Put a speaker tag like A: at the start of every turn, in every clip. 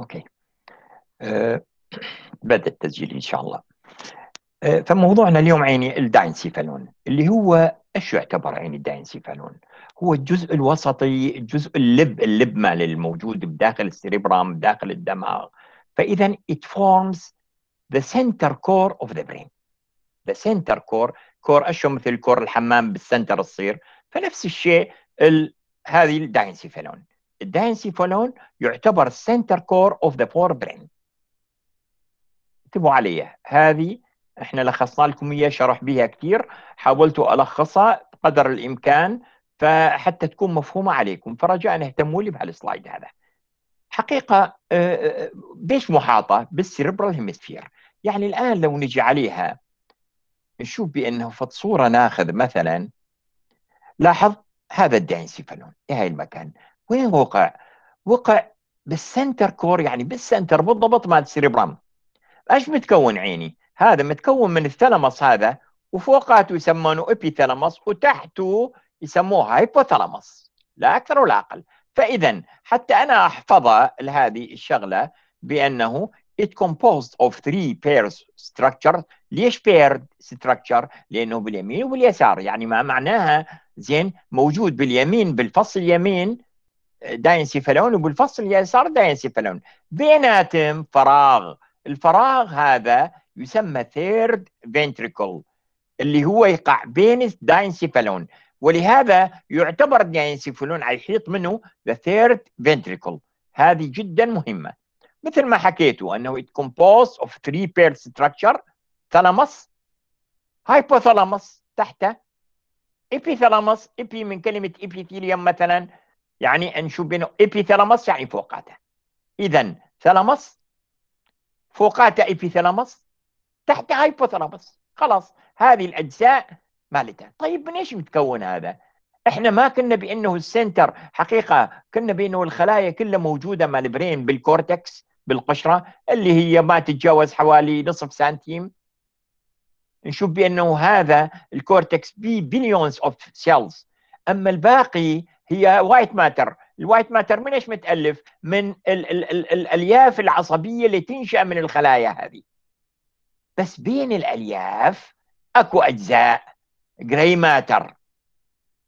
A: اوكي أه بدا التسجيل ان شاء الله أه فموضوعنا اليوم عيني الداينسيفالون اللي هو ايش يعتبر عيني الداينسيفالون هو الجزء الوسطي الجزء اللب اللب مال الموجود بداخل السيريبرام بداخل الدماغ فاذا it forms the center core of the brain the center core كور اشو مثل كور الحمام بالسنتر الصير فنفس الشيء هذه الداينسيفالون الداينسيفولون يعتبر سنتر كور اوف ذا فور برين اكتبوا عليها هذه احنا لخصنا لكم اياها شرح بها كثير حاولت الخصها قدر الامكان فحتى تكون مفهومه عليكم فرجاء اهتموا لي بهالسلايد هذا حقيقه آه، آه، بيش محاطه بالسيربرال هيمسفير يعني الان لو نجي عليها نشوف بانه في صوره ناخذ مثلا لاحظ هذا الداينسيفالون إيه هاي المكان وين وقع؟ وقع بالسنتر كور يعني بالسنتر بالضبط مال السيريبرام ايش متكون عيني؟ هذا متكون من الثلمس هذا وفوقاته يسمونه ابيثلمس وتحته يسموه هايبوثلمس لا اكثر ولا اقل فاذا حتى انا احفظها هذه الشغله بانه it composed of three pairs structure ليش paired structure لانه باليمين وباليسار يعني ما معناها زين موجود باليمين بالفص اليمين داينسيفالون وبالفص اليسار داينسيفالون بيناتهم فراغ الفراغ هذا يسمى ثيرد فينتريكل اللي هو يقع بين الداينسيفالون ولهذا يعتبر الداينسيفالون على الحيط منه ذا ثيرد فينتريكل هذه جدا مهمه مثل ما حكيتوا انه ات كومبوز اوف ثري بير ستراكشر ثلامس هايبوثلامس تحته ايبيثلامس ايبي من كلمه ايبيثيليوم مثلا يعني نشوف بانه ايبيثالاموس يعني فوقاته اذا ثالاموس فوقاته ايبيثالاموس تحت هايبوثالاموس خلاص هذه الاجزاء مالتها طيب من ايش متكون هذا احنا ما كنا بانه السنتر حقيقه كنا بانه الخلايا كلها موجوده مال برين بالكورتكس بالقشره اللي هي ما تتجاوز حوالي نصف سنتيم نشوف بانه هذا الكورتكس بي بليونز اوف سيلز اما الباقي هي وايت ماتر الوايت ماتر من ايش متالف من ال ال ال الالياف العصبيه اللي تنشا من الخلايا هذه بس بين الالياف اكو اجزاء جراي ماتر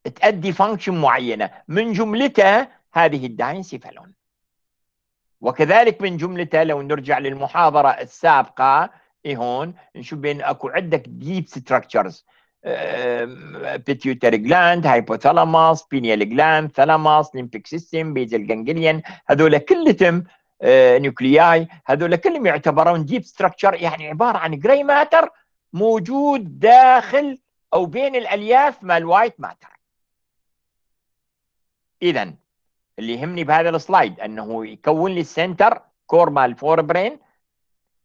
A: تؤدي فانكشن معينة من جملتها هذه الداينسيفالون وكذلك من جملتها لو نرجع للمحاضرة السابقة إيه هون نشوف بين اكو عندك ديب ستراكشرز بيتيوتري جلاند هايبوثالاماس بينيال جلاند ثالاماس ليمبيك سيستم بيزل جانجليان هذول كلهم نيوكلياي آه، هذول كلهم يعتبرون ديب ستراكشر يعني عباره عن جراي ماتر موجود داخل او بين الالياف مال وايت ماتر اذا اللي يهمني بهذا السلايد انه يكون لي السنتر كور مال فور برين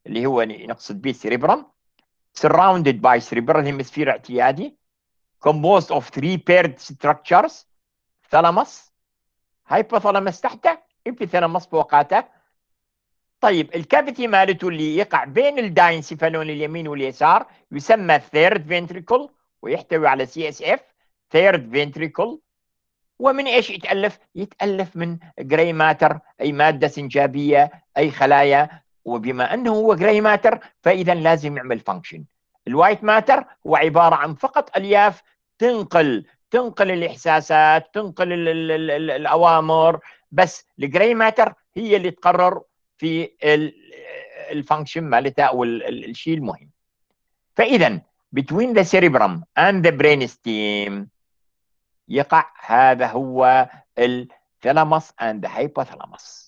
A: اللي هو نقصد بيه سيريبرم surrounded by cerebral hemisphere اعتيادي composed of three paired structures thalamus hypothalamus تحته epithalamus فوقاته طيب الكافيتي مالته اللي يقع بين الداينسيفالون اليمين واليسار يسمى third ventricle ويحتوي على سي اس اف third ventricle ومن ايش يتالف؟ يتالف من جراي ماتر اي ماده سنجابيه اي خلايا وبما انه هو جراي ماتر فاذا لازم يعمل فانكشن الوايت ماتر هو عباره عن فقط الياف تنقل تنقل الاحساسات تنقل الـ الـ الـ الـ الاوامر بس الجراي ماتر هي اللي تقرر في الفانكشن مالتها او الشيء المهم فاذا between the cerebrum and the brainstem يقع هذا هو الثلاموس and the hypothalamus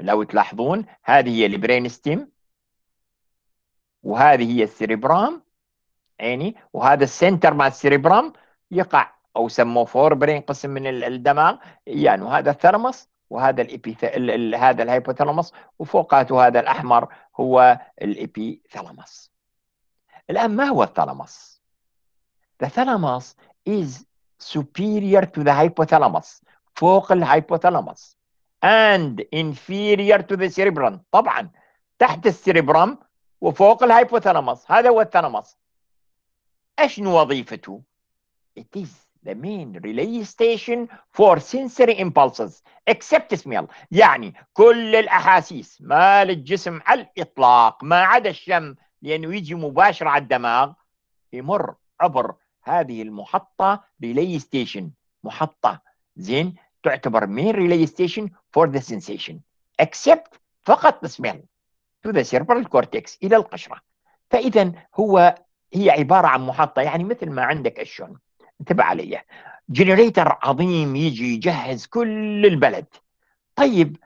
A: لو تلاحظون هذه هي البرين ستيم وهذه هي السيريبرام عيني وهذا السنتر مع السيريبرام يقع او سموه فور برين قسم من الدماغ يعني وهذا الثرمس وهذا الإبيث... ال... هذا الهايبوثالاموس وفوقاته هذا الاحمر هو الابيثالاموس الان ما هو الثالاموس the thalamus is superior to the hypothalamus فوق الهايبوثالاموس and inferior to the cerebrum طبعا تحت السيربرم وفوق الهايبوثالاموس هذا هو الثالاموس اشنو وظيفته؟ It is the main relay station for sensory impulses except smell يعني كل الاحاسيس مال الجسم على الاطلاق ما عدا الشم لانه يجي مباشره على الدماغ يمر عبر هذه المحطه ريلي ستيشن محطه زين تعتبر مين ريلي ستيشن فور ذا سنسيشن اكسبت فقط السميل تو ذا سيربرال كورتكس إلى القشرة فإذا هو هي عبارة عن محطة يعني مثل ما عندك الشون انتبه علي جنريتر عظيم يجي يجهز كل البلد طيب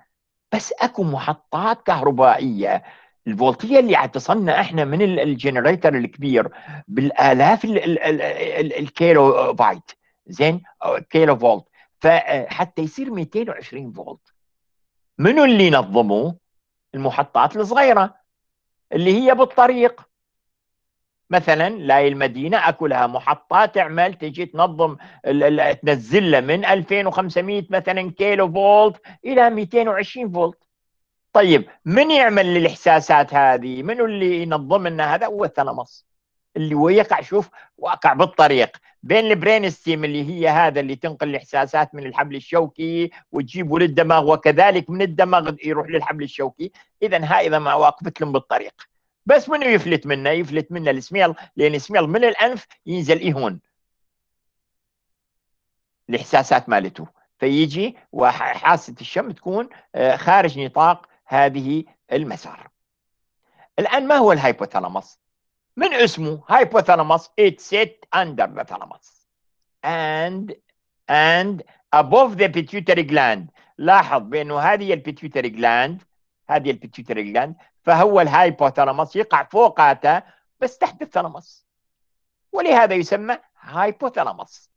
A: بس اكو محطات كهربائيه الفولتيه اللي اعتصمنا احنا من الجنريتر الكبير بالالاف الكيلو بايت زين كيلو فولت فحتى يصير 220 فولت منو اللي ينظمه المحطات الصغيره اللي هي بالطريق مثلا لاي المدينه اكو لها محطه تعمل تجي تنظم تنزلها من 2500 مثلا كيلو فولت الى 220 فولت طيب من يعمل الاحساسات هذه منو اللي ينظم لنا هذا هو الثلاموس اللي هو يقع شوف واقع بالطريق بين البرين ستيم اللي هي هذا اللي تنقل الاحساسات من الحبل الشوكي وتجيبه للدماغ وكذلك من الدماغ يروح للحبل الشوكي اذا ها اذا ما واقفت لهم بالطريق بس منو يفلت منا يفلت منا السميل لان السميل من الانف ينزل يهون الاحساسات مالته فيجي وحاسه الشم تكون آه، خارج نطاق هذه المسار الان ما هو الهايبوثالاموس من اسمه hypothalamus it sit under the thalamus and and above the pituitary gland لاحظ بانه هذه البيتيوتري جلاند هذه البيتيوتري جلاند فهو الهايبوثالاموس يقع فوقاته بس تحت الثالاموس ولهذا يسمى هايبوثالاموس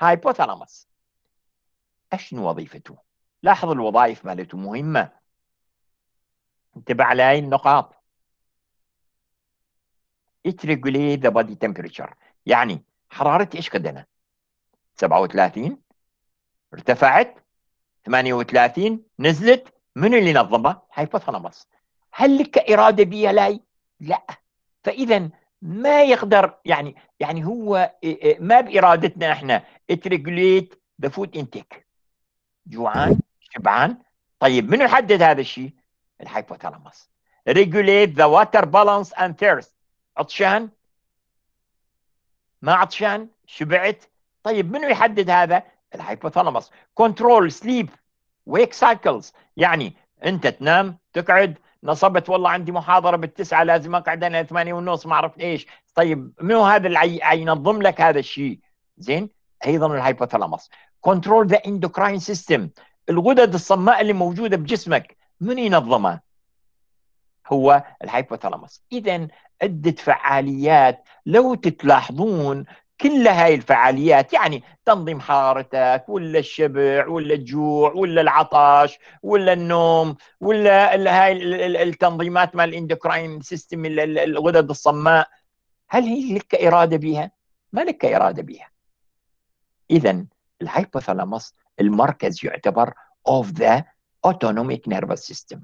A: هايبوثالاموس اشنو وظيفته؟ لاحظ الوظائف مالته مهمه انتبه على هاي النقاط it regulates the body temperature يعني حرارتي ايش انا 37 ارتفعت 38 نزلت من اللي نظمها هايبوثالاموس هل لك اراده بيها لاي لا فاذا ما يقدر يعني يعني هو ما بارادتنا احنا regulates ذا فود انتيك جوعان شبعان طيب من يحدد هذا الشيء الهايبوثالاموس ريجوليت ذا واتر بالانس اند ثيرست عطشان ما عطشان شبعت طيب منو يحدد هذا الهايبوثالاموس كنترول سليب ويك سايكلز يعني انت تنام تقعد نصبت والله عندي محاضره بالتسعه لازم اقعد انا ثمانية ونص ما اعرف ايش طيب منو هذا اللي ينظم لك هذا الشيء زين ايضا الهايبوثالاموس كنترول ذا اندوكراين سيستم الغدد الصماء اللي موجوده بجسمك من ينظمها هو الهايبوثالاموس اذا عدة فعاليات لو تتلاحظون كل هاي الفعاليات يعني تنظيم حرارتك ولا الشبع ولا الجوع ولا العطش ولا النوم ولا هاي التنظيمات مال الاندوكراين سيستم الغدد الصماء هل هي لك اراده بها؟ ما لك اراده بها. اذا الهايبوثالاموس المركز يعتبر of the autonomic nervous system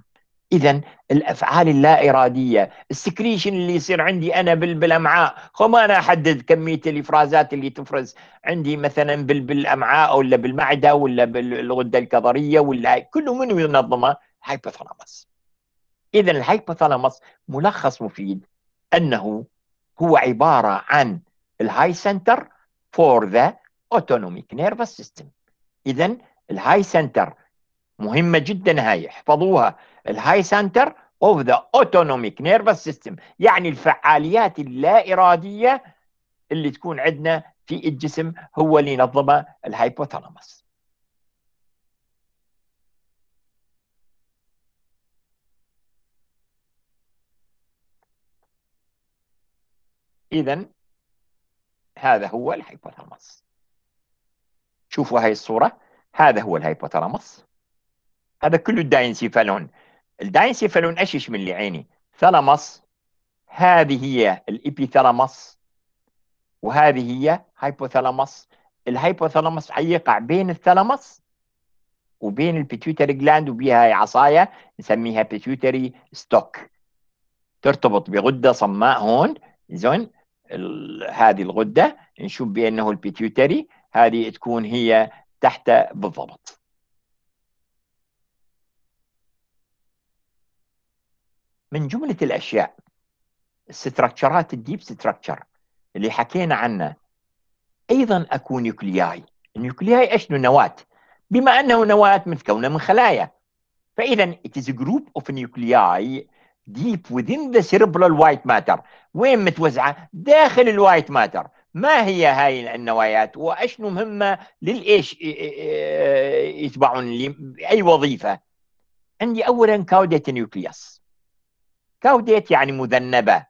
A: اذا الافعال اللا اراديه السكريشن اللي يصير عندي انا بالامعاء خو ما انا احدد كميه الافرازات اللي تفرز عندي مثلا بالامعاء او ولا بالمعده ولا بالغده الكظريه ولا كله منو ينظمه الهايبوثالاموس اذا الهايبوثالاموس ملخص مفيد انه هو عباره عن الهاي سنتر فور ذا اوتونوميك نيرفس سيستم اذا الهاي سنتر مهمه جدا هاي احفظوها الهاي سنتر اوف ذا اوتونوميك نيرفس سيستم يعني الفعاليات اللا اراديه اللي تكون عندنا في الجسم هو اللي ينظمها الهايبوثالاموس اذا هذا هو الهايبوثالاموس شوفوا هاي الصوره هذا هو الهايبوثالاموس هذا كله داينسيفالون الداينسيفالون أشش من اللي عيني ثلمس هذه هي الإبيثلمس وهذه هي هايبوثلمس الهايبوثلمس حيقع بين الثلمس وبين البيتيوتري جلاند وبيها عصاية نسميها بيتيوتري ستوك ترتبط بغدة صماء هون زين هذه الغدة نشوف بأنه البيتيوتري هذه تكون هي تحت بالضبط من جمله الاشياء الستركشرات الديب ستركشر اللي حكينا عنه ايضا اكو نيوكلياي النيوكلياي اشنو نواه بما انه نواه متكونه من خلايا فاذا it is a group of nuclei deep within the cerebral white matter وين متوزعه داخل الوايت ماتر ما هي هاي النوايات واشنو مهمه للايش يتبعون لأي وظيفه عندي اولا كاودة نيوكليوس كاوديت يعني مذنبه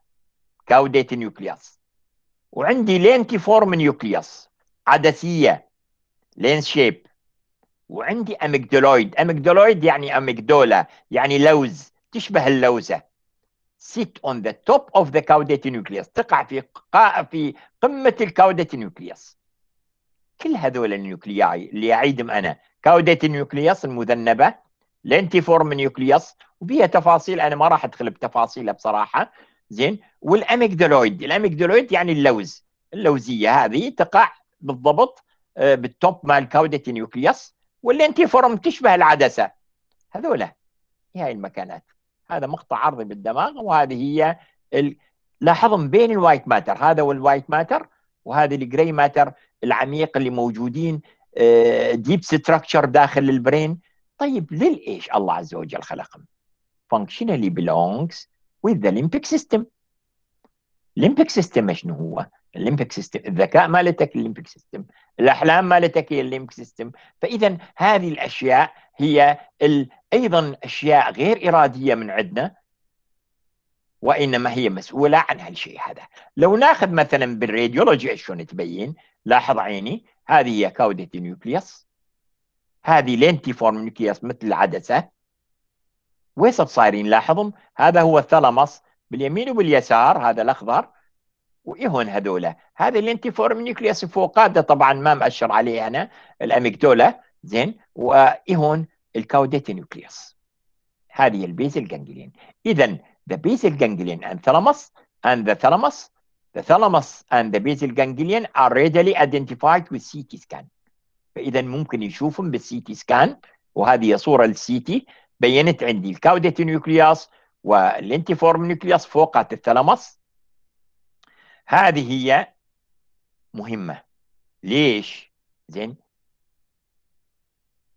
A: كاوديت نيوكلياس وعندي لينتي فورم نيوكلياس عدسيه لين شيب وعندي اميجدلويد اميجدلويد يعني اميجدولا يعني لوز تشبه اللوزه sit on the top of the caudate nucleus تقع في في قمه الكاوديت نيوكلياس كل هذول النيوكلياي اللي اعيدهم انا كاوديت نيوكلياس المذنبه الانتيفورم نيوكليوس وفيها تفاصيل انا ما راح ادخل بتفاصيلها بصراحه زين والاميجدالويد الاميجدالويد يعني اللوز اللوزيه هذه تقع بالضبط آه، بالتوب مال كاودة نيوكليوس والانتيفورم تشبه العدسه هذولا في هاي المكانات هذا مقطع عرضي بالدماغ وهذه هي ال... لاحظهم بين الوايت ماتر هذا والوايت ماتر وهذه الجراي ماتر العميق اللي موجودين ديب آه، ستراكشر داخل البرين طيب للإيش الله عز وجل خلقهم functionally belongs with the limbic system الليمبيك سيستم شنو هو؟ الليمبيك سيستم الذكاء مالتك الليمبيك سيستم الاحلام مالتك هي الليمبيك سيستم فاذا هذه الاشياء هي ايضا اشياء غير اراديه من عندنا وانما هي مسؤوله عن هالشيء هذا لو ناخذ مثلا بالراديولوجي شلون تبين لاحظ عيني هذه هي كاودة نيوكليوس هذه فورم نيوكليس مثل العدسه ويسط صايرين لاحظهم هذا هو الثلمص باليمين وباليسار هذا الاخضر ويهون هذولا هذا الانتيفورم نيوكليس هذا طبعا ما مأشر عليه انا الاميجدولا زين ويهون الكاوديت نيوكليس هذه البيزل جانجلين اذا the basal ganglion and thalamus and the thalamus the thalamus and the basal ganglion are readily identified with CT scan فاذا ممكن يشوفهم بالسي تي سكان وهذه صوره تي بينت عندي الكاوديت نيوكلياس والانتيفورم نيوكلياس فوق الثلامس هذه هي مهمة ليش؟ زين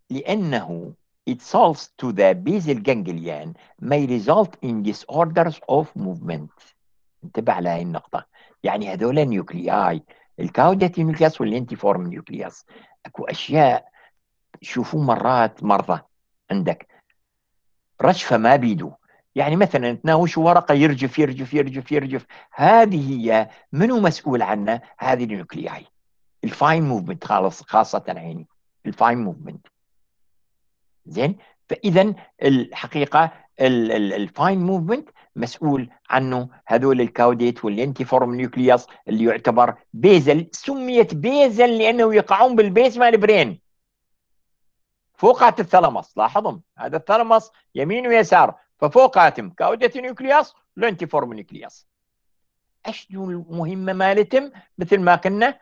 A: لأنه it solves to the basal ganglion may result in disorders of movement انتبه على هذه النقطة يعني هذول نيوكلياي الكاوداتي نيوكلياس فورم نيوكلياس اكو اشياء تشوفوا مرات مرضى عندك رشفه ما بيدو يعني مثلا تناوش ورقه يرجف يرجف يرجف يرجف هذه هي منو مسؤول عنها هذه النيوكلياي الفاين موفمنت خالص خاصه عيني الفاين موفمنت زين فاذا الحقيقه الفاين موفمنت مسؤول عنه هذول الكاوديت والانتيفورم نيوكليوس اللي يعتبر بيزل سميت بيزل لانه يقعون بالبيز مال برين فوقات الثلمس لاحظهم هذا الثلمص يمين ويسار ففوقاتهم كاوديت نيوكليوس والانتيفورم نيوكليوس اشنو المهمه مالتهم مثل ما قلنا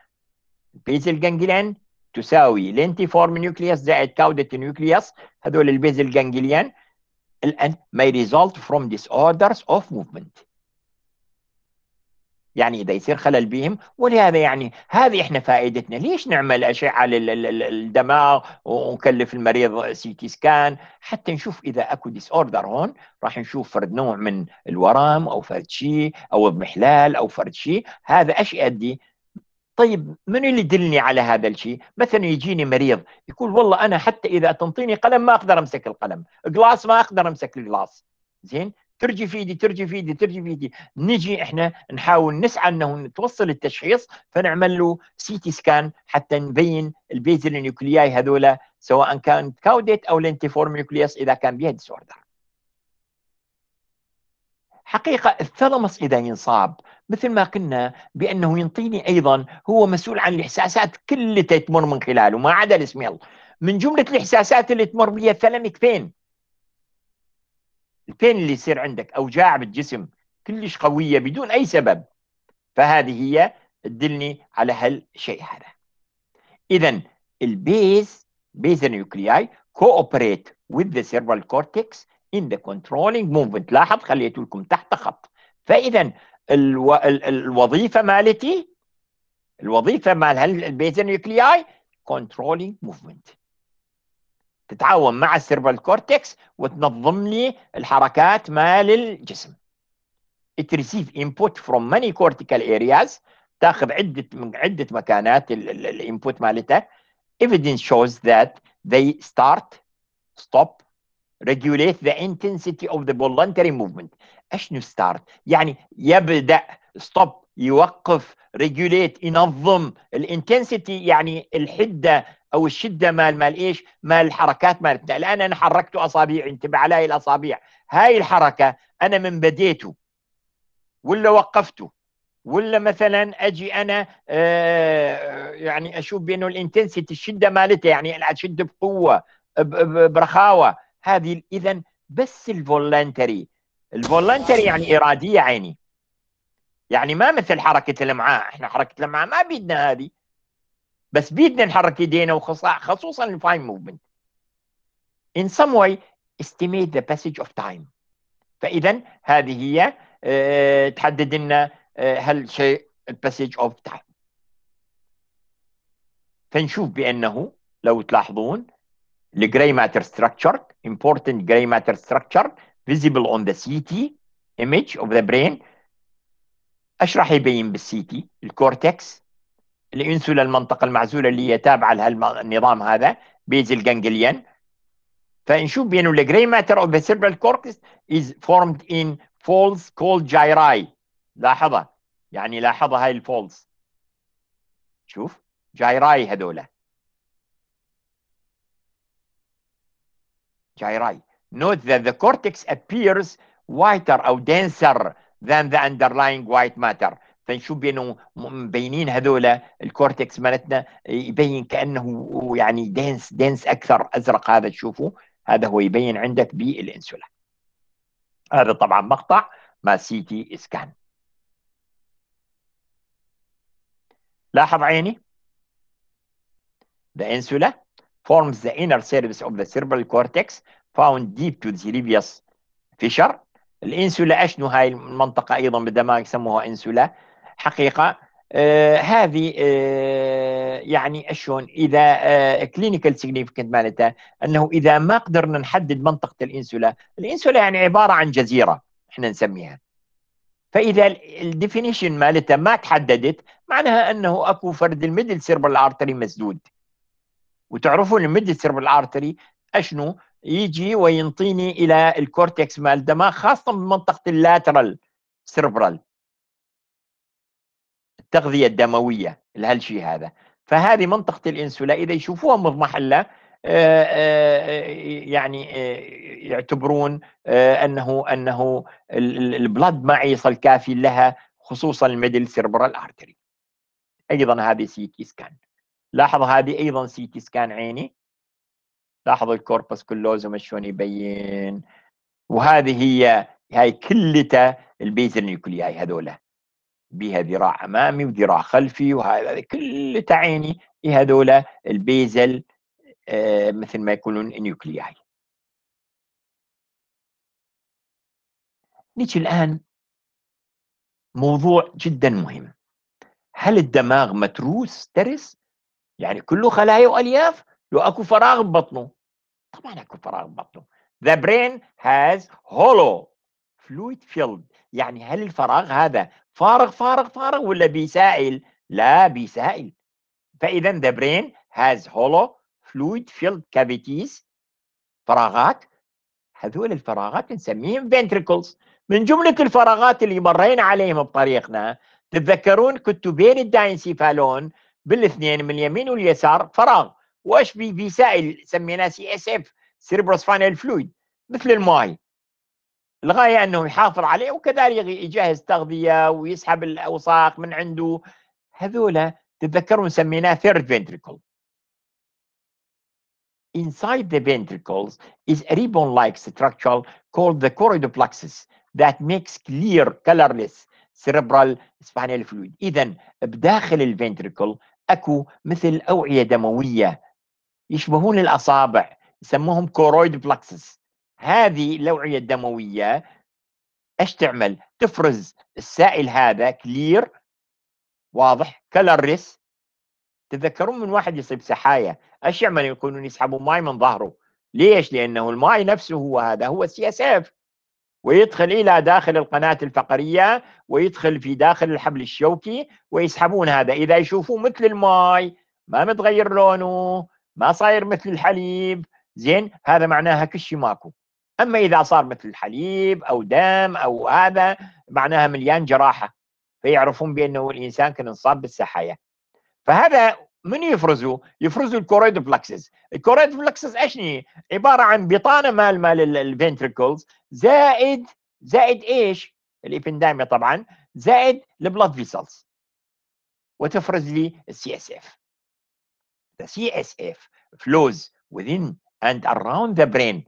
A: بيزل جانجليان تساوي الانتيفورم نيوكليوس زائد كاوديت نيوكليوس هذول البيزل جانجليان الآن may result from disorders of movement يعني إذا يصير خلل بهم ولهذا يعني هذه إحنا فائدتنا ليش نعمل أشعة للدماغ ونكلف المريض سي تي سكان حتى نشوف إذا أكو ديس أوردر هون راح نشوف فرد نوع من الورم أو فرد شيء أو اضمحلال أو فرد شيء هذا ايش يؤدي طيب من اللي يدلني على هذا الشيء؟ مثلا يجيني مريض يقول والله انا حتى اذا تنطيني قلم ما اقدر امسك القلم، جلاس ما اقدر امسك الجلاس. زين؟ ترجي في ايدي ترجي في ايدي ترجي في ايدي، نجي احنا نحاول نسعى انه توصل التشخيص فنعمل له سي تي سكان حتى نبين البيزل نيوكلياي هذولا سواء كان كاوديت او لينتيفورم نيوكلياس اذا كان بيها ديسوردر. حقيقة الثلمس إذا ينصاب مثل ما قلنا بأنه ينطيني أيضا هو مسؤول عن الإحساسات كل اللي تمر من خلاله ما عدا الإسميل من جملة الإحساسات اللي تمر بها الثلمك فين الفين اللي يصير عندك أوجاع بالجسم كلش قوية بدون أي سبب فهذه هي تدلني على هالشيء هذا إذا البيز بيز النيوكلياي cooperate with the cerebral cortex in the controlling movement لاحظ خليت لكم تحت خط فاذا الو... الوظيفه مالتي الوظيفه مال نيوكلي نيوكلياي controlling movement تتعاون مع السيرفال كورتكس وتنظم لي الحركات مال الجسم it receive input from many cortical areas تاخذ عده من عده مكانات الانبوت مالتها evidence shows that they start stop regulate the intensity of the voluntary movement اشنو start يعني يبدا stop يوقف regulate ينظم الانتنسيتي يعني الحده او الشده مال مال ايش؟ مال الحركات مالتنا، الان انا حركت اصابيعي انتبه علي الاصابيع، هاي الحركه انا من بديته ولا وقفته ولا مثلا اجي انا آه يعني اشوف بانه الانتنسيتي الشده مالتها يعني انا اشد بقوه برخاوه هذه اذا بس الفولنتري الفولنتري يعني اراديه عيني يعني ما مثل حركه الامعاء احنا حركه الامعاء ما بيدنا هذه بس بيدنا نحرك ايدينا وخصاع خصوصا الفاين موفمنت in some way estimate the passage of time فاذا هذه هي أه تحدد لنا أه هل شيء الباسج اوف تايم فنشوف بانه لو تلاحظون gray matter structure, important gray matter structure visible on the CT image of the brain اشرح يبين بالسي تي الكورتكس الانسولا المنطقه المعزوله اللي هي تابعه لهالنظام هذا بيزل جانجليان فنشوف بانه الجري ماتر اوف ذا سيربرال كورتكس از فورمد ان فولز called جايراي لاحظها يعني لاحظها هاي الفولز شوف جايراي هذولا جايراي Note that the cortex appears whiter أو denser than the underlying white matter فنشوف بانه مبينين هذول الكورتكس مالتنا يبين كانه يعني دنس دنس اكثر ازرق هذا تشوفه هذا هو يبين عندك بالانسولا هذا طبعا مقطع ما سي تي اسكان لاحظ عيني The انسولا forms the inner surface of the cerebral cortex found deep to the previous fissure الانسولا اشنو هاي المنطقه ايضا بالدماغ يسموها انسولا حقيقه آه هذه آه يعني اشون اذا كلينيكال آه سيجنيفيكنت مالتها انه اذا ما قدرنا نحدد منطقه الانسولا الانسولا يعني عباره عن جزيره احنا نسميها فاذا الديفينيشن مالتها ما تحددت معناها انه اكو فرد الميدل سيربر الارتري مسدود وتعرفوا الميد سيربل ارتري اشنو يجي وينطيني الى الكورتكس مال الدماغ خاصه بمنطقه اللاترال سيربرال التغذيه الدمويه لهالشيء هذا فهذه منطقه الانسولا اذا يشوفوها مضمحله آه، آه، آه، يعني يعتبرون انه انه البلد ما يصل كافي لها خصوصا الميدل سيربرال ارتري ايضا هذه سي تي سكان لاحظوا هذه ايضا سي تي سكان عيني لاحظوا الكوربس كلوزوم شلون يبين وهذه هي هاي كلها البيزل نيوكلياي هذولا بها ذراع امامي وذراع خلفي وهذا كل عيني هذولا البيزل آه، مثل ما يقولون نيوكلياي نيجي الان موضوع جدا مهم هل الدماغ متروس ترس يعني كله خلايا والياف لو اكو فراغ ببطنه طبعا اكو فراغ ببطنه the brain has hollow fluid filled يعني هل الفراغ هذا فارغ فارغ فارغ ولا بيسائل لا بيسائل فاذا the brain has hollow fluid filled cavities فراغات هذول الفراغات نسميهم ventricles من جملة الفراغات اللي مرينا عليهم بطريقنا تتذكرون كنتوا بين الداينسيفالون بالاثنين من اليمين واليسار فراغ واش بي في سائل سميناه سي اس اف سيربروسفاينال فلويد مثل الماي الغايه انه يحافظ عليه وكذلك يجهز تغذيه ويسحب الاوساخ من عنده هذولا تتذكرون سميناه ثيرد فنتريكل Inside the ventricles is a ribbon-like structure called the plexus that makes clear colorless cerebral spinal fluid. إذا بداخل الفنتريكل اكو مثل اوعيه دمويه يشبهون الاصابع يسموهم كورويد بلاكسس هذه الاوعيه الدمويه ايش تعمل؟ تفرز السائل هذا كلير واضح كلرس تذكرون من واحد يصيب سحايا ايش يعمل يكونون يسحبوا ماي من ظهره ليش؟ لانه الماي نفسه هو هذا هو السي اس اف ويدخل إلى داخل القناة الفقرية ويدخل في داخل الحبل الشوكي ويسحبون هذا إذا يشوفوه مثل الماي ما متغير لونه ما صاير مثل الحليب زين هذا معناها كل شيء ماكو أما إذا صار مثل الحليب أو دم أو هذا معناها مليان جراحة فيعرفون بأنه الإنسان كان انصاب بالسحايا فهذا من يفرزوا؟ يفرزوا الكورويد فلكسز، الكورويد فلكسز اشني؟ عباره عن بطانه مال مال الفنتركلز زائد زائد ايش؟ الابنداميا طبعا زائد البلاد فيسلز وتفرز لي السي اس اف. اس اف فلوز within and around the brain.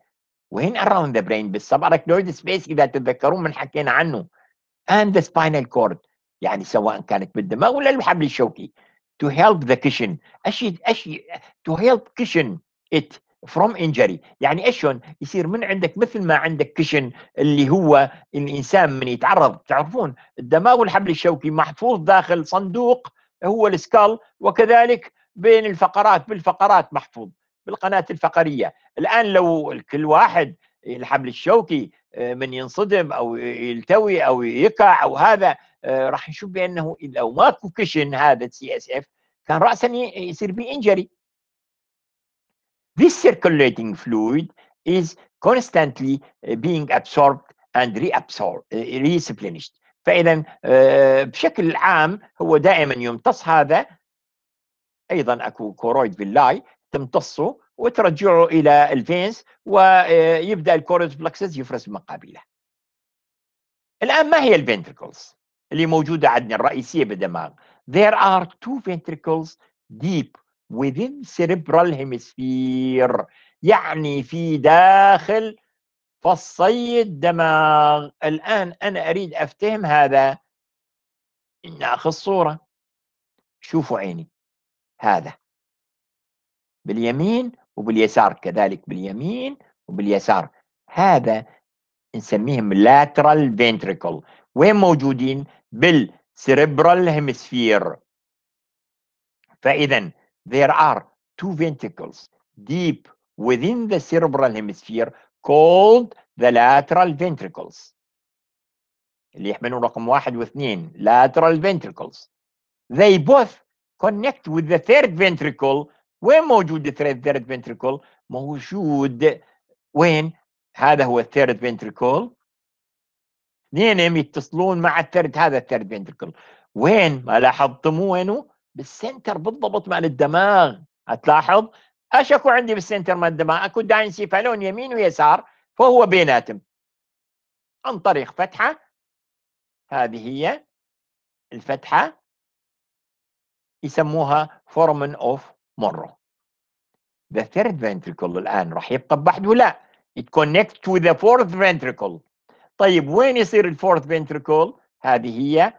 A: وين around the brain؟ بالسبركلويد سبيس اذا تتذكرون من حكينا عنه. And the spinal cord يعني سواء كانت بالدماغ ولا الحبل الشوكي. to help the cushion اشي اشي to help cushion it from injury يعني ايش يصير من عندك مثل ما عندك كشن اللي هو الانسان من يتعرض تعرفون الدماغ والحبل الشوكي محفوظ داخل صندوق هو السكال وكذلك بين الفقرات بالفقرات محفوظ بالقناه الفقريه الان لو كل واحد الحبل الشوكي آه، من ينصدم او يلتوي او يقع او هذا آه، راح نشوف بانه لو ما كوكشن هذا السي اس اف كان راسا يصير بي انجري This circulating fluid is constantly آه، being absorbed and reabsorbed, آه، replenished. فاذا بشكل عام هو دائما يمتص هذا ايضا اكو كورويد باللاي تمتصه وترجعه الى الفينس ويبدا الكورويد بلكسز يفرز مقابله. الان ما هي الفنتركلز؟ اللي موجودة عندنا الرئيسية بالدماغ there are two ventricles deep within cerebral hemisphere يعني في داخل فصي الدماغ الآن أنا أريد أفتهم هذا ناخذ صورة شوفوا عيني هذا باليمين وباليسار كذلك باليمين وباليسار هذا نسميهم lateral ventricle وين موجودين بالسيريبرال هيمسفير فاذا there are two ventricles deep within the cerebral hemisphere called the lateral ventricles اللي يحملون رقم واحد واثنين lateral ventricles they both connect with the third ventricle وين موجود the third ventricle موجود وين هذا هو third ventricle اثنين يتصلون مع الثرد هذا الثرد عند وين ما لاحظتم وينه بالسنتر بالضبط مال الدماغ هتلاحظ اشكو عندي بالسنتر مال الدماغ اكو سيفالون يمين ويسار فهو بيناتهم عن طريق فتحه هذه هي الفتحه يسموها فورمن اوف مورو the third ventricle الان راح يبقى بحده لا it connects to the fourth ventricle طيب وين يصير الفورث فنتركول هذه هي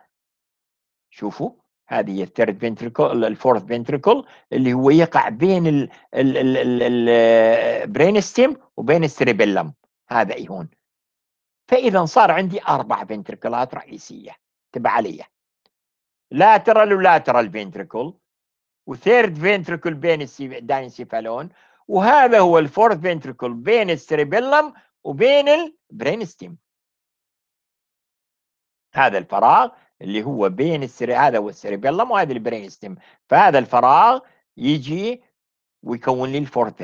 A: شوفوا هذه هي الثيرد فنتركل الفورث فنتركل اللي هو يقع بين البرين ستيم وبين السريبيلم هذا هون فاذا صار عندي اربع فنتركلات رئيسيه تبع عليا لاترال ولاترال فنتركل وثيرد فنتركل بين الداينسيفالون وهذا هو الفورث فنتركل بين السريبيلم وبين البرين ستيم هذا الفراغ اللي هو بين السري هذا هو السيربيلم وهذا البرين ستيم فهذا الفراغ يجي ويكون لي الفورث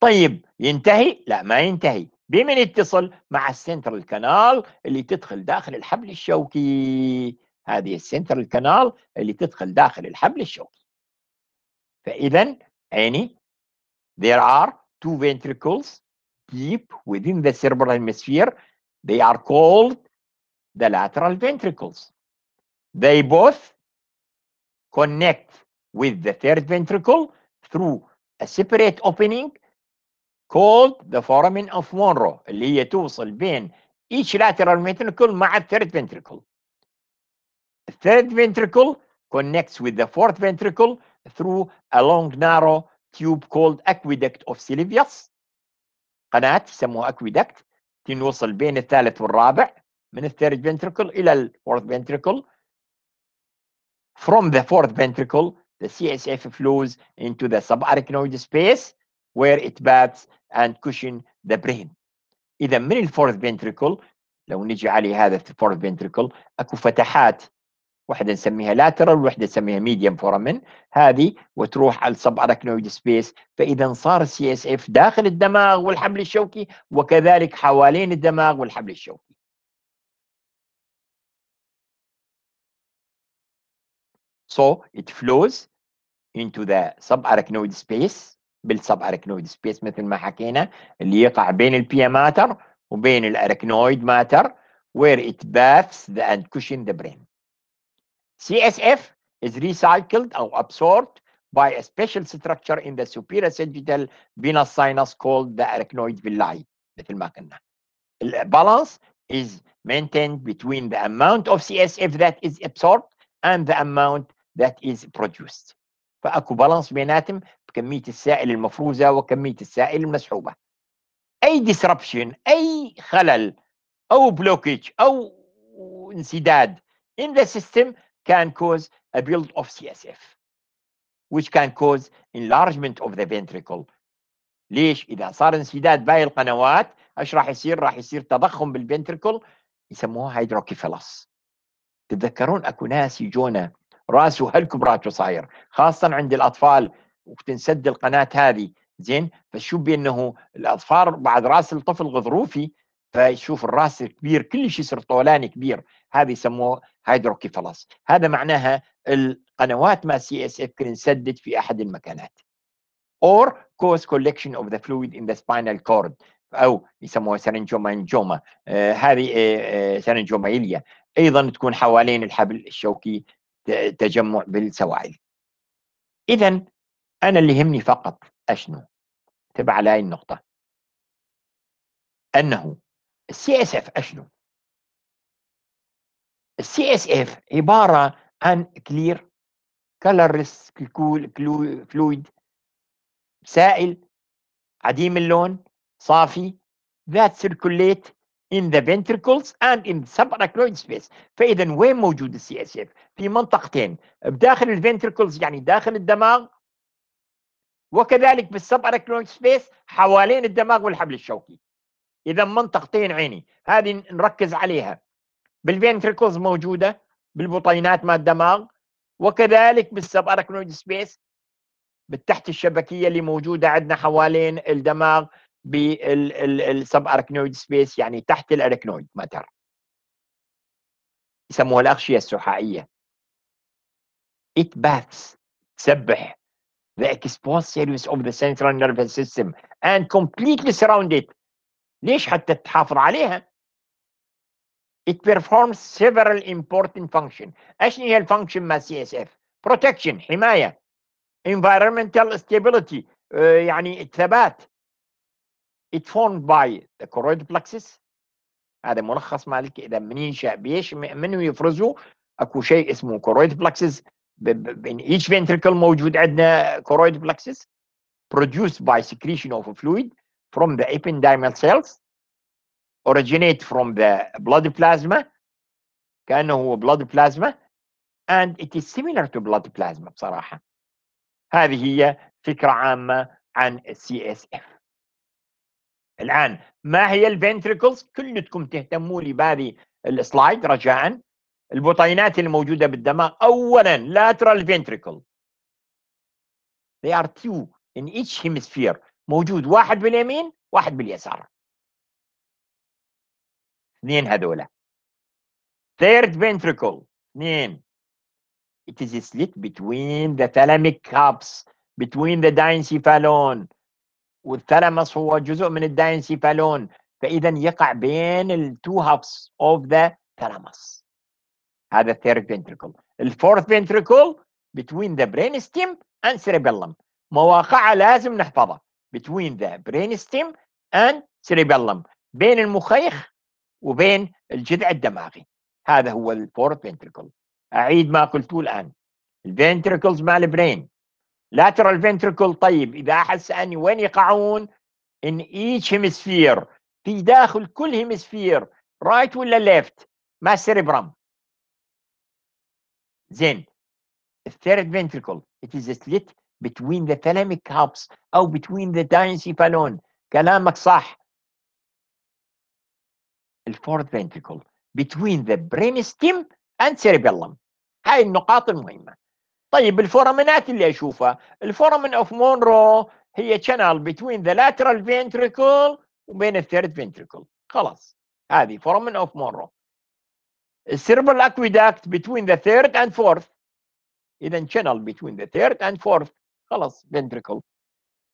A: طيب ينتهي لا ما ينتهي بمن يتصل مع السنترال كانال اللي تدخل داخل الحبل الشوكي هذه السنترال كانال اللي تدخل داخل الحبل الشوكي فاذا يعني there are two ventricles deep within the cerebral hemisphere they are called the lateral ventricles. They both connect with the third ventricle through a separate opening called the foramen of Monroe اللي هي توصل بين each lateral ventricle مع third ventricle. The third ventricle connects with the fourth ventricle through a long narrow tube called aqueduct of Sylvius. قناة يسموها aqueduct تنوصل بين الثالث والرابع من الثيرد ventricle إلى الفورث ventricle from the fourth ventricle the CSF flows into the subarachnoid space where it bats and cushion the brain إذا من الفورث ventricle لو نجي على هذا الفورث ventricle أكو فتحات واحدة نسميها lateral وحدة نسميها medium foramen هذه وتروح على subarachnoid arachnoid space فإذا صار CSF داخل الدماغ والحبل الشوكي وكذلك حوالين الدماغ والحبل الشوكي So it flows into the subarachnoid space subarachnoid space, مثل ما حكينا اللي يقع بين البيا ماتر وبين الاركنويد ماتر where it baths the and cushion the brain. CSF is recycled or absorbed by a special structure in the superior sagittal venous sinus called the arachnoid villi مثل ما قلنا. Balance is maintained between the amount of CSF that is absorbed and the amount that is produced فاكو بالانس بيناتهم بكميه السائل المفروزه وكميه السائل المسحوبه اي disruption اي خلل او بلوكج او انسداد in the system can cause a build of CSF which can cause enlargement of the ventricle ليش اذا صار انسداد باقي القنوات ايش راح يصير راح يصير تضخم بالفنتركل يسموها هيدروكيفالس تتذكرون اكو ناس يجونا راسه كبراته صاير خاصه عند الاطفال وتنسد القناه هذه زين فشو بانه الأطفال بعد راس الطفل غضروفي فيشوف الراس الكبير كلش يصير طولاني كبير هذه يسموه هيدروكيفالاس هذا معناها القنوات ما سي اس اف انسدت في احد المكانات or cause collection of the fluid in the spinal cord او يسموها انجوما آه هذه آه آه سرنجومايليا ايضا تكون حوالين الحبل الشوكي تجمع بالسواعد اذا انا اللي يهمني فقط اشنو تبع علي النقطه انه السي اس اف اشنو السي اس اف عباره عن كلير كلرس فلويد سائل عديم اللون صافي ذات سيركوليت in the ventricles and in the subarachnoid space فاذا وين موجود السي اس اف في منطقتين بداخل الفنتركلز يعني داخل الدماغ وكذلك بالسباركنويد سبيس حوالين الدماغ والحبل الشوكي اذا منطقتين عيني هذه نركز عليها بالفنتركلز موجوده بالبطينات مال الدماغ وكذلك بالسباركنويد سبيس بالتحت الشبكيه اللي موجوده عندنا حوالين الدماغ بالسب اركنويد سبيس يعني تحت الاركنويد ماتر يسموها الاغشيه السحائيه it baths تسبح the exposed series of the central nervous system and completely surrounded ليش حتى تحافظ عليها it performs several important functions ايش هي الفانكشن مال سي اس اف protection حمايه environmental stability يعني الثبات It formed by the choroid plexus هذا ملخص مالك اذا منين بيش من يفرزوا اكو شيء اسمه choroid plexus in each ventricle موجود عندنا choroid plexus produced by secretion of a fluid from the ependymal cells originate from the blood plasma كانه هو blood plasma and it is similar to blood plasma بصراحه هذه هي فكره عامه عن CSF الآن ما هي الفنتريكلز كلكم تهتموا لي بهذه السلايد رجاء البطينات الموجودة بالدماغ أولا lateral ventricle they are two in each hemisphere موجود واحد باليمين واحد باليسار اثنين هذولا third ventricle اثنين it is slit between the thalamic cups between the diencephalon والثالاموس هو جزء من الداينسيفالون فاذا يقع بين التو هابس اوف ذا ثالاموس هذا الثيرد فنتركل الفورث فنتركل between the brain stem and cerebellum مواقعها لازم نحفظها between the brain stem and cerebellum بين المخيخ وبين الجذع الدماغي هذا هو الفورث فنتركل اعيد ما قلته الان الفنتركلز مال البرين lateral ventricle طيب اذا احس اني وين يقعون in each hemisphere في داخل كل هيمسفير رايت right ولا ليفت ما السيربرم زين الثيرد ventricle it is slit between the thalamic cups او between the diencephalon كلامك صح الفورد ventricle between the brainstem and cerebellum هاي النقاط المهمه طيب الفورامينات اللي اشوفها الفورامين اوف مونرو هي شانل بين ذا لاترال فينتريكل وبين الثيرد فينتريكل خلاص هذه فورامين اوف مونرو السيربل اكويداكت بين ذا ثيرد اند فورث اذا شانل بين ذا ثيرد اند فورث خلاص فينتريكل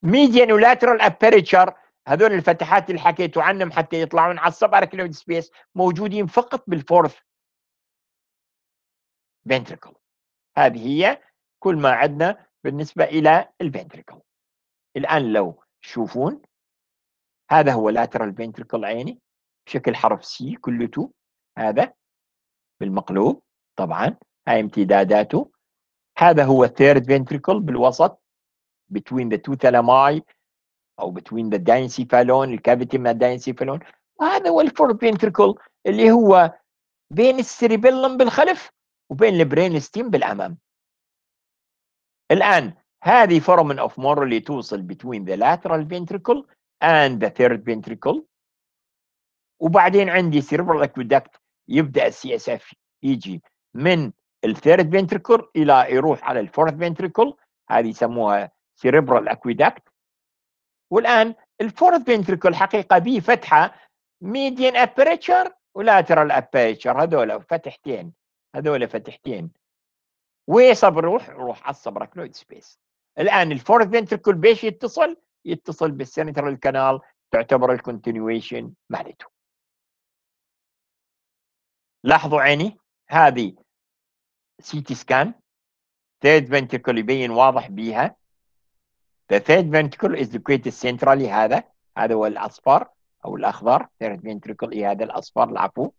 A: ميديان ولاترال ابيرتشر هذول الفتحات اللي حكيتوا عنهم حتى يطلعون على السب اركلويد سبيس موجودين فقط بالفورث فينتريكل هذه هي كل ما عندنا بالنسبة إلى الفنتركل الآن لو تشوفون هذا هو لاترال فنتركل عيني بشكل حرف سي كلته هذا بالمقلوب طبعا هاي امتداداته هذا هو third ventricle بالوسط between the two thalami او between the diencephalon الكافيتي مع الداينسيفالون وهذا هو الفورث ventricle اللي هو بين السيريبيلم بالخلف وبين البرين ستيم بالامام الآن هذه فورمن اوف مور اللي توصل between the lateral ventricle and the third ventricle وبعدين عندي cerebral aqueduct يبدأ السي اس اف يجي من الثيرد ventricle الى يروح على الفورث ventricle هذه يسموها سيربرال اكويداكت والان الفورث ventricle حقيقه به فتحه ميديان ابريتشر ولاترال ابريتشر هذول فتحتين هذول فتحتين وصب الروح روح عصب راكنويد سبيس الان الفورث فينتركل بيش يتصل يتصل بالسنترال كانال تعتبر الكونتينيويشن مالته لاحظوا عيني هذه سي تي سكان ثيرد فينتركل يبين واضح بيها ذا ثيرد ventricle از لوكيتد سنترالي هذا هذا هو الأصفر أو الأخضر ثيرد فينتركل إيه، هذا الأصفر العفو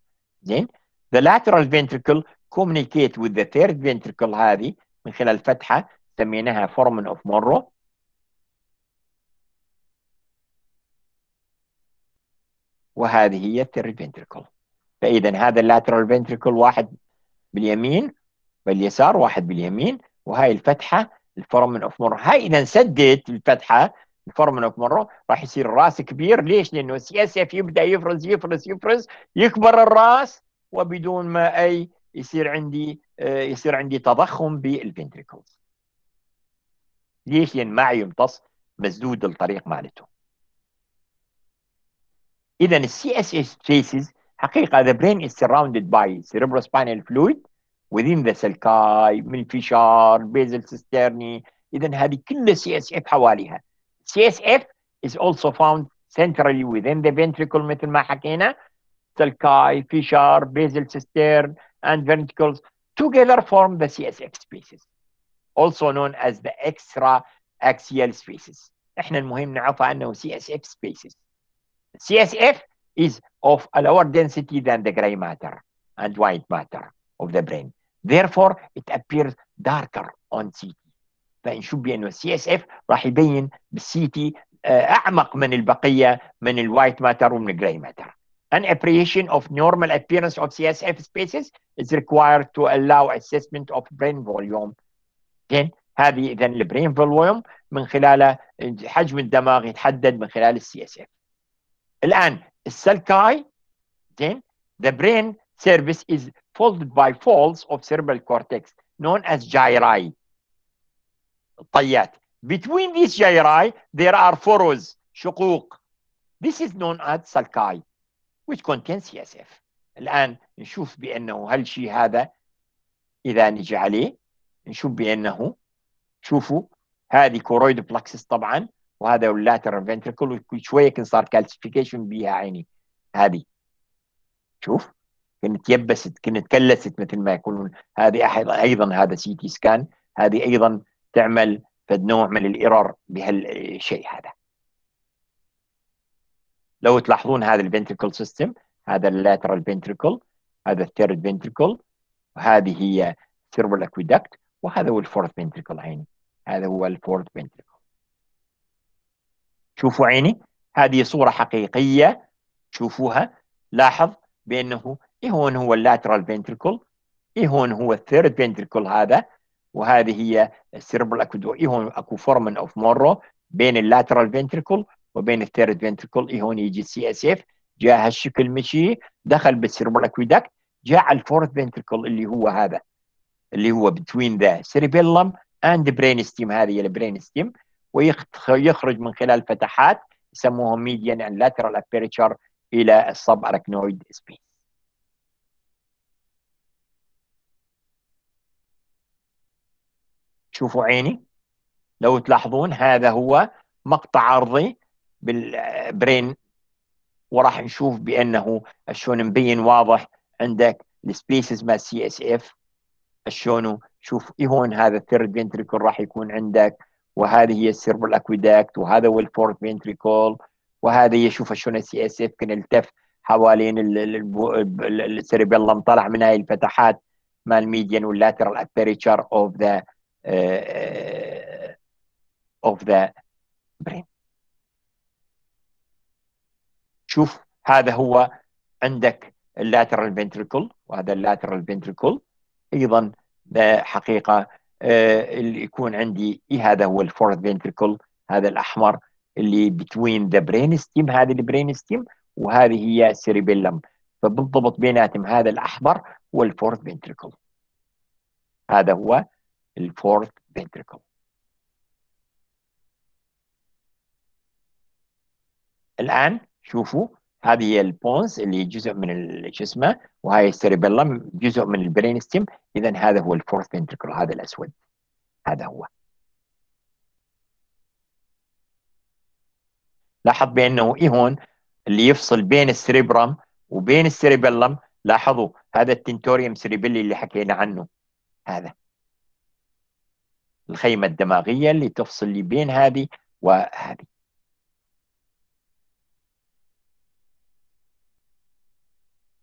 A: زين The lateral ventricle communicate with the third ventricle هذه من خلال فتحة سميناها foramen اوف مورو وهذه هي الثيرد فنتركل فاذا هذا اللاترال فنتركل واحد باليمين باليسار واحد باليمين وهي الفتحه الفورمن اوف مورو هاي اذا سدت الفتحه الفورمن اوف مورو راح يصير الراس كبير ليش؟ لانه السي اس اف يبدا يفرز يفرز يفرز يكبر الراس وبدون ما اي يصير عندي آه، يصير عندي تضخم بالفنتريكلز ليش لان ما يمتص مسدود الطريق مالته اذا السي اس اس تشيسز حقيقه the brain is surrounded by cerebrospinal fluid within the سلكاي من فيشار بيزل سيسترني اذا هذه كلها سي اس اف حواليها سي اس اف is also found centrally within the ventricle مثل ما حكينا Stelkai, Fischer, basal cistern, and ventricles together form the CSX species also known as the extra axial species احنا المهم نعرفها انه CSF species CSF is of a lower density than the gray matter and white matter of the brain therefore it appears darker on CT in بانه CSF راح يبين بالCT اعمق من البقيه من الوايت ماتر ومن الجراي ماتر an appreciation of normal appearance of CSF spaces is required to allow assessment of brain volume. Then هذه اذا البرين فوليوم من خلال حجم الدماغ يتحدد من خلال السي الان السلكاي then the brain surface is folded by folds of cerebral cortex known as gyri طيات. between these gyri there are furrows شقوق this is known as sulci which contains CSF الآن نشوف بأنه هل شيء هذا إذا نجي عليه نشوف بأنه شوفوا هذه كورويد بلاكسس طبعا وهذا اللاترال فنتركل شويه كان صار كالسيفيكيشن بها عيني هذه شوف كانت يبست كانت كلست مثل ما يقولون هذه ايضا هذا سي تي سكان هذه ايضا تعمل فد نوع من الايرور بهالشيء هذا لو تلاحظون هذا الفنتركل سيستم هذا اللاترال فنتركل هذا الثيرد فنتركل وهذه هي سيرفال اكويدكت وهذا هو الفورث فنتركل عيني هذا هو الفورث فنتركل شوفوا عيني هذه صورة حقيقية شوفوها لاحظ بأنه إيه هون هو اللاترال فنتركل إيه هون هو الثيرد فنتركل هذا وهذه هي السيربال اكو إيه هون اكو فورمن اوف مورو بين اللاترال فنتركل وبين الثيرد فينتركل إيه هون يجي السي اس اف جاء هالشكل مشي دخل بالسيربرال اكويدكت جاء الفورث فينتركل اللي هو هذا اللي هو بتوين ذا سيربيلم اند برين ستيم هذه البرين ستيم ويخرج من خلال فتحات يسموهم ميديان اند لاترال ابيرتشر الى الصب اركنويد سبيس شوفوا عيني لو تلاحظون هذا هو مقطع عرضي بالبرين وراح نشوف بانه شلون مبين واضح عندك السبيسز مال سي اس اف شلون شوف هون هذا الثيرد فينتريكول راح يكون عندك وهذه هي السيربل اكويداكت وهذا هو الفورث فينتريكول وهذا يشوف شلون السي اس اف كان التف حوالين السيربيلم طلع من هاي الفتحات مال ميديان واللاترال ابيرتشر اوف ذا اوف ذا برين شوف هذا هو عندك اللاترال فنتريكل وهذا اللاترال فنتريكل ايضا حقيقه آه، اللي يكون عندي إيه هذا هو الفورث فنتريكل هذا الاحمر اللي بتوين ذا برين ستيم هذه البرين ستيم وهذه هي سيريبيلم فبالضبط بيناتهم هذا الاحمر هو الفورث فنتريكل هذا هو الفورث فنتريكل الان شوفوا هذه هي البونز اللي جزء من شو اسمه وهاي السيربلم جزء من البرين ستيم اذا هذا هو الفورث فنتركل هذا الاسود هذا هو لاحظ بانه ايه هون اللي يفصل بين السريبرم وبين السيربلم لاحظوا هذا التنتوريوم سيريبيلي اللي حكينا عنه هذا الخيمه الدماغيه اللي تفصل بين هذه وهذه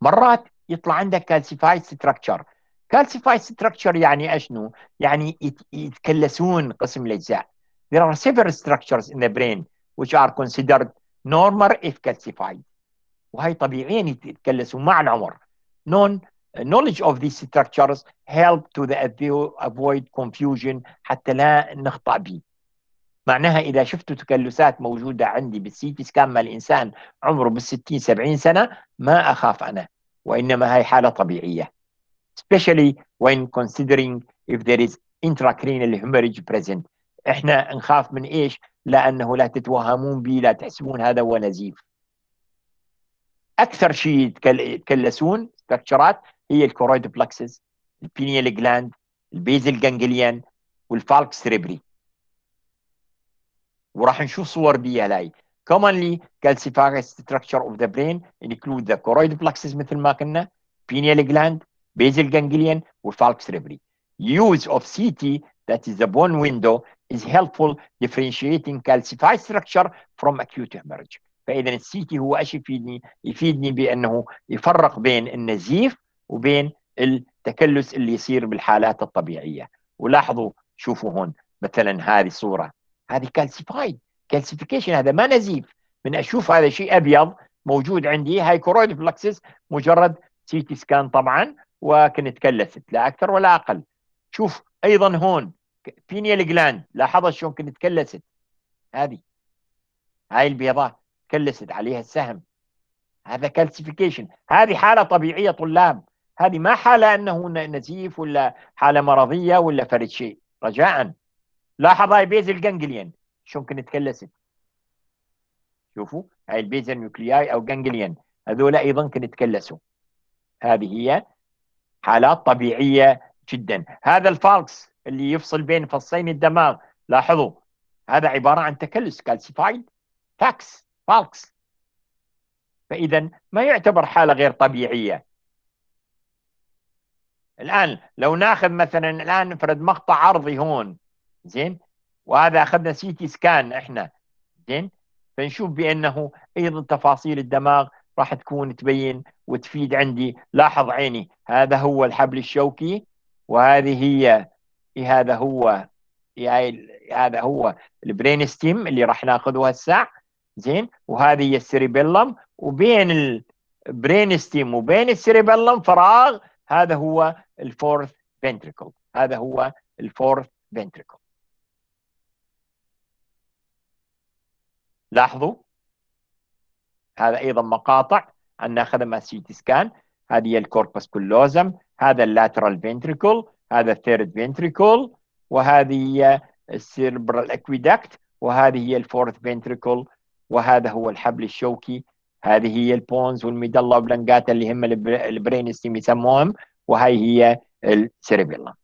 A: مرات يطلع عندك كالسيفايد ستراكشر كالسيفايد ستراكشر يعني اشنو؟ يعني يتكلسون قسم الاجزاء There are several structures in the brain which are considered normal if calcified وهي طبيعيا يتكلسون مع العمر Non knowledge of these structures help to the avoid confusion حتى لا نخطأ به معناها إذا شفتوا تكلسات موجودة عندي بالسي تي سكان مال إنسان عمره 60 70 سنة ما أخاف أنا وإنما هي حالة طبيعية especially when considering if there is intracranial hemorrhage present احنا نخاف من ايش؟ لانه لا تتوهمون به لا تحسبون هذا هو نزيف اكثر شيء يتكلسون ستراكشرات هي الكورويد بلكسز البينيال جلاند البيزل جانجليان والفالك ريبري وراح نشوف صور بيها لايك Commonly, calciferous structure of the brain include the choroid plexus مثل ما قلنا, pineal gland, basal ganglion, والfalx cerebri. Use of CT, that is the bone window, is helpful differentiating calcified structure from acute hemorrhage. فإذا السي CT هو ايش يفيدني؟ يفيدني بأنه يفرق بين النزيف وبين التكلس اللي يصير بالحالات الطبيعية. ولاحظوا شوفوا هون مثلا هذه صورة هذه كالسيفايد كالسيفيكيشن هذا ما نزيف من اشوف هذا شيء ابيض موجود عندي هاي كورويد فلكسس مجرد سي تي سكان طبعا وكنت كلست لا اكثر ولا اقل شوف ايضا هون بينيال جلاند لاحظت شلون كنت كلست هذه هاي البيضاء كلست عليها السهم هذا كالسيفيكيشن هذه حاله طبيعيه طلاب هذه ما حاله انه نزيف ولا حاله مرضيه ولا فرد شيء رجاء لاحظ هاي بيزل جنجليان شنكن تكلست شوفوا هاي البيزا نيوكلياي او جانجليان هذول ايضا كن تكلسوا هذه هي حالات طبيعيه جدا هذا الفالكس اللي يفصل بين فصين الدماغ لاحظوا هذا عباره عن تكلس كالسيفايد فاكس فالكس فاذا ما يعتبر حاله غير طبيعيه الان لو ناخذ مثلا الان نفرد مقطع عرضي هون زين وهذا اخذنا سي تي سكان احنا زين فنشوف بانه ايضا تفاصيل الدماغ راح تكون تبين وتفيد عندي لاحظ عيني هذا هو الحبل الشوكي وهذه هي هذا هو هذا هو البرين ستيم اللي راح ناخذه هسه زين وهذه هي السيريبيلم وبين البرين ستيم وبين السيريبيلم فراغ هذا هو الفورث فنتريكل هذا هو الفورث فنتريكل لاحظوا هذا ايضا مقاطع ان اخذ مع سي تي سكان هذه هي الكوربس كلوزم هذا اللاترال فينتريكول هذا الثيرد فينتريكول وهذه هي السيربرال اكويدكت وهذه هي الفورث فينتريكول وهذا هو الحبل الشوكي هذه هي البونز والميدلا وبلنجاتا اللي هم البرين ستيم يسموهم وهي هي السيربيلا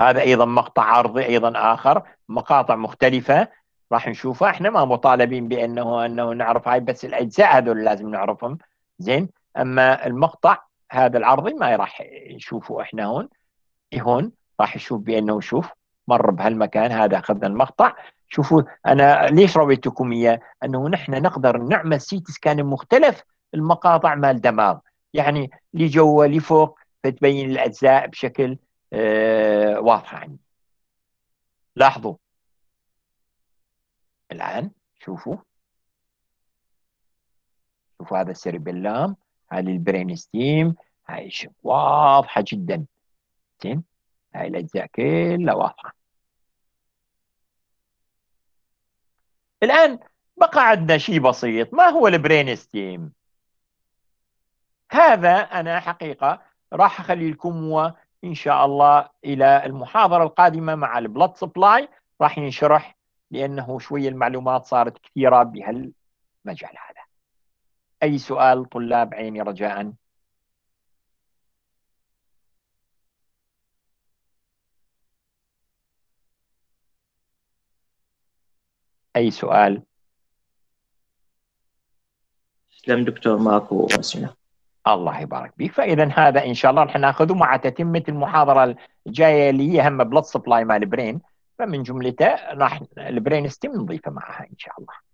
A: هذا ايضا مقطع عرضي ايضا اخر مقاطع مختلفه راح نشوفها احنا ما مطالبين بانه انه نعرف هاي بس الاجزاء هذول لازم نعرفهم زين اما المقطع هذا العرضي ما راح نشوفه احنا هون هون راح نشوف بانه شوف مر بهالمكان هذا اخذنا المقطع شوفوا انا ليش رويتكم اياه؟ انه نحن نقدر نعمل سيتي سكان مختلف المقاطع مال دماغ يعني لجوا لفوق فتبين الاجزاء بشكل واضحه واضح عندي. لاحظوا الآن شوفوا شوفوا هذا السيربيلام هذه البرين ستيم هاي واضحة جدا زين هاي الأجزاء كلها واضحة الآن بقى عندنا شيء بسيط ما هو البرين ستيم هذا أنا حقيقة راح أخلي لكم هو إن شاء الله إلى المحاضرة القادمة مع البلد سبلاي راح ينشرح لانه شويه المعلومات صارت كثيره بهالمجال هذا اي سؤال طلاب عيني رجاء اي سؤال تسلم دكتور ماكو اسئله الله يبارك فيك فاذا هذا ان شاء الله رح ناخذه مع تتمه المحاضره الجايه اللي هي هم بلد سبلاي مال برين فمن جملتها راح البرين ستيم نضيفه معها ان شاء الله